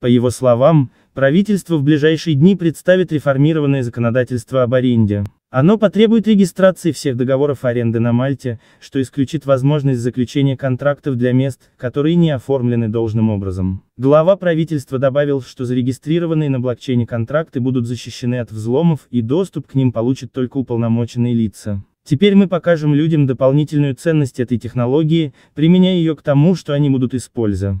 По его словам, правительство в ближайшие дни представит реформированное законодательство об аренде. Оно потребует регистрации всех договоров аренды на Мальте, что исключит возможность заключения контрактов для мест, которые не оформлены должным образом. Глава правительства добавил, что зарегистрированные на блокчейне контракты будут защищены от взломов и доступ к ним получат только уполномоченные лица. Теперь мы покажем людям дополнительную ценность этой технологии, применяя ее к тому, что они будут использовать.